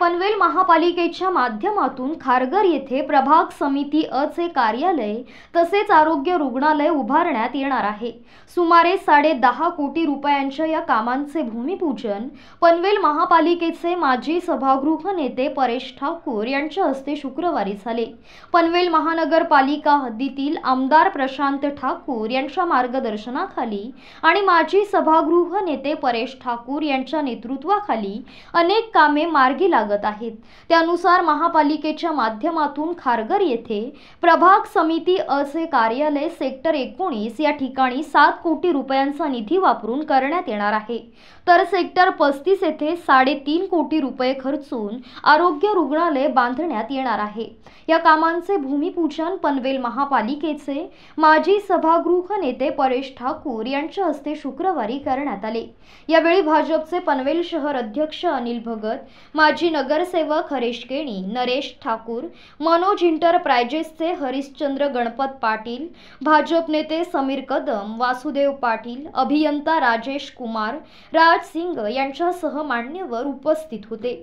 पनवेल महापालिकेच्या माध्यमातून खारघर येथे प्रभाग समिती अ चे कार्यालय तसेच आरोग्य रुग्णालय उभारण्यात येणार आहे सुमारे साडे दहा कोटी रुपयांच्या या कामांचे भूमिपूजन पनवेल महापालिकेचे माजी सभागृह नेते परेश ठाकूर यांच्या हस्ते शुक्रवारी झाले पनवेल महानगरपालिका हद्दीतील आमदार प्रशांत ठाकूर यांच्या मार्गदर्शनाखाली आणि माजी सभागृह नेते परेश ठाकूर यांच्या नेतृत्वाखाली अनेक कामे मार्गी लागली लागत आहेत त्यानुसार महापालिकेच्या माध्यमातून खारगर येथे प्रभाग समिती असे कार्यालय सेक्टर एकोणीस या ठिकाणी सात कोटी रुपयांचा निधी वापरून करण्यात येणार आहे तर सेक्टर पस्तीस येथे साडेतीन कोटी रुपये खर्चून आरोग्य रुग्णालय बांधण्यात येणार आहे या कामांचे भूमिपूजन पनवेल महापालिकेचे माजी सभागृह नेते परेश ठाकूर यांच्या हस्ते शुक्रवारी करण्यात आले यावेळी भाजपचे पनवेल शहर अध्यक्ष अनिल भगत माजी नगरसेवक हरीश केणी नरेश ठाकूर मनोज इंटरप्रायजेसचे हरिश्चंद्र गणपत पाटील भाजप नेते समीर कदम वासुदेव पाटील अभियंता राजेश कुमार राज सिंग यांच्यासह मान्यवर उपस्थित होते